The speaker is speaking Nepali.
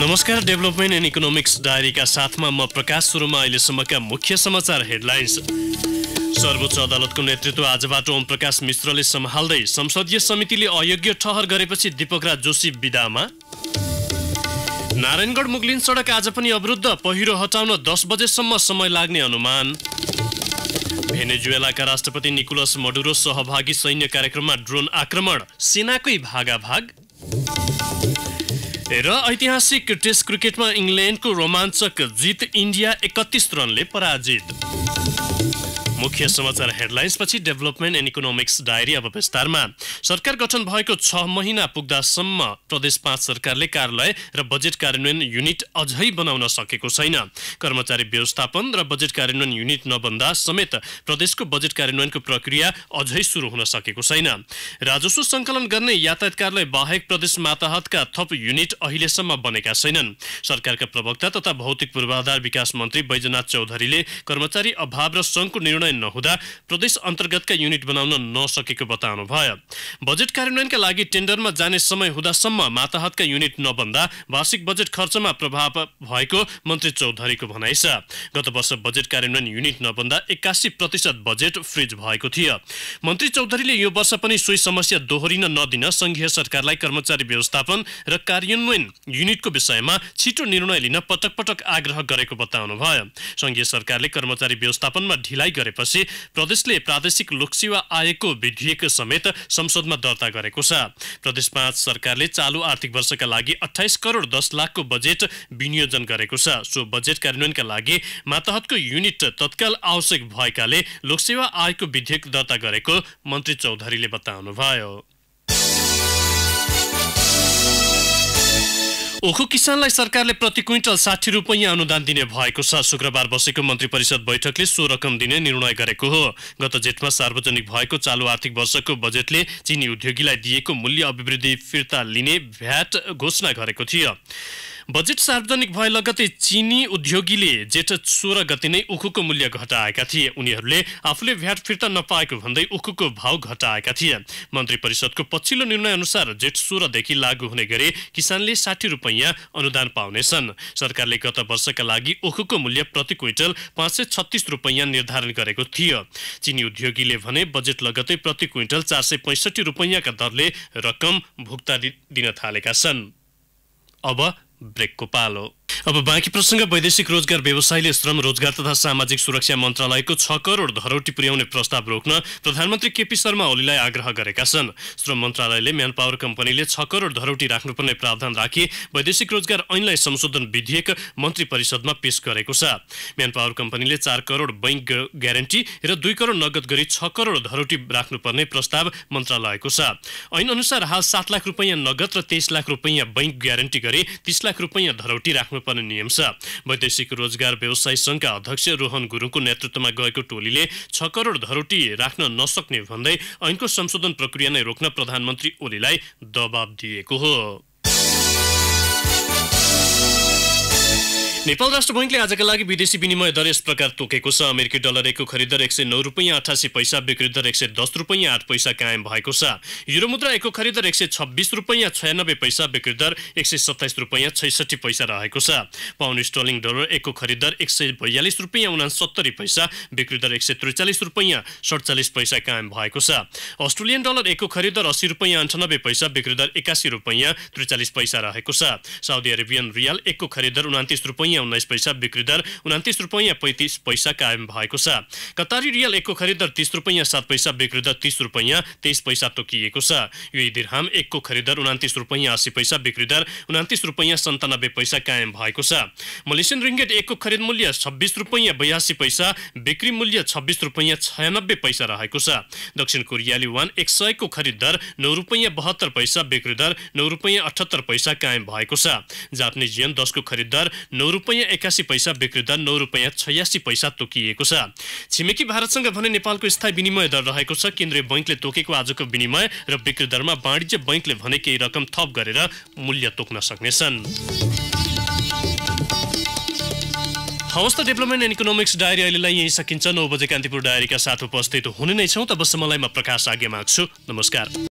नमस्कार डेभलपमेन्ट एन्ड इकोनोमिक्स डायरीका साथमा म प्रकाश सुरुमा अहिलेसम्मका मुख्य समाचार हेडलाइन्स सर्वोच्च अदालतको नेतृत्व आजबाट ओम प्रकाश मिश्रले सम्हाल्दै संसदीय समितिले अयोग्य ठहर गरेपछि दीपकराज जोशी विदामा नारायणगढ मुगलिन सडक आज पनि अवरुद्ध पहिरो हटाउन दस बजेसम्म समय लाग्ने अनुमान भेनेजुएलाका राष्ट्रपति निकोलस मडुरो सहभागी सैन्य कार्यक्रममा ड्रोन आक्रमण सेनाकै भागाभाग र ऐतिहासिक टेस्ट क्रिकेटमा इङ्ल्यान्डको रोमाञ्चक जित इन्डिया एकतिस रनले पराजित मुख्य समाचार हेडलाइन्सपछि डेभलपमेन्ट एन्ड इकोनोमिक्स डायरी अब विस्तारमा सरकार गठन भएको छ महिना पुग्दासम्म प्रदेश पाँच सरकारले कार्यालय र बजेट कार्यान्वयन युनिट अझै बनाउन सकेको छैन कर्मचारी व्यवस्थापन र बजेट कार्यान्वयन युनिट नबन्दा समेत प्रदेशको बजेट कार्यान्वयनको प्रक्रिया अझै सुरु हुन सकेको छैन राजस्व सङ्कलन गर्ने यातायात कार्यालय बाहेक प्रदेश माताहतका थप युनिट अहिलेसम्म बनेका छैनन् सरकारका प्रवक्ता तथा भौतिक पूर्वाधार विकास मन्त्री बैजनाथ चौधरीले कर्मचारी अभाव र सङ्घको निर्णय कार्यान्वयन नहुँदा प्रदेश अन्तर्गतका युनिट बनाउन नसकेको बताउनु भयो बजेट कार्यान्वयनका लागि टेन्डरमा जाने समय हुँदासम्म माताहतका युनिट नबन्दा वार्षिक बजेट खर्चमा प्रभाव भएको मन्त्री चौधरीको भनाइ छ गत वर्ष बजेट कार्यान्वयन युनिट नबन्दा एक्कासी प्रतिशत बजेट फ्रिज भएको थियो मन्त्री चौधरीले यो वर्ष पनि सोही समस्या दोहोरिन नदिन संघीय सरकारलाई कर्मचारी व्यवस्थापन र कार्यान्वयन युनिटको विषयमा छिटो निर्णय लिन पटक पटक आग्रह गरेको बताउनु भयो संघीय सरकारले कर्मचारी व्यवस्थापनमा ढिलाइ गरे गरेपछि प्रदेशले प्रादेशिक लोकसेवा आयोगको विधेयक समेत संसदमा दर्ता गरेको छ प्रदेश पाँच सरकारले चालु आर्थिक वर्षका लागि अठाइस करोड दस लाखको बजेट विनियोजन गरेको छ सो बजेट कार्यान्वयनका लागि माताहतको युनिट तत्काल आवश्यक भएकाले लोकसेवा आयोगको विधेयक दर्ता गरेको मन्त्री चौधरीले बताउनुभयो ओखु किसानलाई सरकारले प्रति क्विन्टल साठी रुपियाँ अनुदान दिने भएको छ शुक्रबार बसेको मन्त्री परिषद बैठकले सो रकम दिने निर्णय गरेको हो गत जेठमा सार्वजनिक भएको चालु आर्थिक वर्षको बजेटले चिनी उद्योगीलाई दिएको मूल्य अभिवृद्धि फिर्ता लिने भ्याट घोषणा गरेको थियो बजेट सार्वजनिक भए लगतै चिनी उद्योगीले जेठ सोह्र गति नै उखुको मूल्य घटाएका थिए उनीहरूले आफूले भ्याट फिर्ता नपाएको भन्दै उखुको भाव घटाएका थिए मन्त्री परिषदको पछिल्लो निर्णय अनुसार जेठ सोह्रदेखि लागू हुने गरी किसानले साठी रुपैयाँ अनुदान पाउनेछन् सरकारले गत वर्षका लागि उखुको मूल्य प्रति क्विन्टल पाँच सय छत्तिस रुपैयाँ निर्धारण गरेको थियो चिनी उद्योगीले भने बजेट लगतै प्रति क्विन्टल चार सय पैँसठी रुपैयाँका दरले रकम भुक्ता दिन थालेका छन् अब brecco palo अब बाँकी प्रसङ्ग वैदेशिक रोजगार व्यवसायले श्रम रोजगार तथा सामाजिक सुरक्षा मन्त्रालयको छ करोड धरोटी पुर्याउने प्रस्ताव रोक्न प्रधानमन्त्री केपी शर्मा ओलीलाई आग्रह गरेका छन् श्रम मन्त्रालयले म्यान पावर कम्पनीले छ करोड धरोटी राख्नुपर्ने प्रावधान राखी वैदेशिक रोजगार ऐनलाई संशोधन विधेयक मन्त्री परिषदमा पेश गरेको छ म्यान पावर कम्पनीले चार करोड बैङ्क ग्यारेन्टी र दुई करोड नगद गरी छ करोड धरोटी राख्नुपर्ने प्रस्ताव मन्त्रालयको छ ऐन अनुसार हाल सात लाख रुपियाँ नगद र तेइस लाख रुपियाँ बैङ्क ग्यारेन्टी गरी तिस लाख रुपियाँ धरोटी राख्नु गर्नुपर्ने नियम छ वैदेशिक रोजगार व्यवसाय सङ्घका अध्यक्ष रोहन गुरुङको नेतृत्वमा गएको टोलीले छ करोड धरोटी राख्न नसक्ने भन्दै ऐनको संशोधन प्रक्रिया नै रोक्न प्रधानमन्त्री ओलीलाई दबाब दिएको हो नेपाल राष्ट्र बैङ्कले आजका लागि विदेशी विनिमय दर यस प्रकार तोकेको छ अमेरिकी डलर एकको खरिदर एक सय नौ रुपियाँ अठासी पैसा बिक्री दर एक सय दस रुपियाँ आठ पैसा कायम भएको छ युरो मुद्रा एकको खरिदर एक सय छब्बिस रुपियाँ छयानब्बे पैसा बिक्री दर एक सय सत्ताइस रुपियाँ छैसठी पैसा रहेको छ पाउन्ड स्टर्लिङ डलर एकको खरिदर एक सय बयालिस रुपियाँ उनासत्तरी पैसा बिक्री दर एक सय त्रिचालिस रुपियाँ सडचालिस पैसा कायम भएको छ अस्ट्रेलियन डलर एकको खरिदर अस्सी रुपियाँ अन्ठानब्बे पैसा बिक्री दर एकासी रुपियाँ त्रिचालिस पैसा रहेको छ साउदी अरेबियन रियाल एकको खरिदर उनातिस रुपियाँ रुपियाँ उन्नाइस पैसा बिक्री दर उन्तिस रुपियाँ पैँतिस पैसा कायम भएको छ कतारी रियल एकको दर तिस रुपियाँ सात पैसा बिक्री दर तिस रुपियाँ तेइस पैसा तोकिएको छ यो दिरहाम एकको दर उन्तिस रुपियाँ अस्सी पैसा बिक्री दर उन्तिस रुपियाँ सन्तानब्बे पैसा कायम भएको छ मलेसियन रिङ्गेट एकको खरिद मूल्य छब्बिस रुपियाँ बयासी पैसा बिक्री मूल्य छब्बिस रुपियाँ छयानब्बे पैसा रहेको छ दक्षिण कोरियाली वान एक सयको खरिद दर नौ रुपियाँ बहत्तर पैसा बिक्री दर नौ रुपियाँ अठहत्तर पैसा कायम भएको छ जापानिज यन दसको खरिद दर नौ रुपियाँ एकासी पैसा विक्रेता नौ रुपियाँ छयासी पैसा तोकिएको छ छिमेकी भारतसँग भने नेपालको स्थायी विनिमय दर रहेको छ केन्द्रीय बैङ्कले तोकेको आजको विनिमय र बिक्री दरमा वाणिज्य बैङ्कले भने केही रकम थप गरेर मूल्य तोक्न सक्नेछन् हवस् त डेभलपमेन्ट एन्ड इकोनोमिक्स डायरी अहिलेलाई यहीँ सकिन्छ नौ बजे कान्तिपुर डायरीका साथ उपस्थित हुने नै छौँ तबसम्मलाई म प्रकाश आज्ञा माग्छु नमस्कार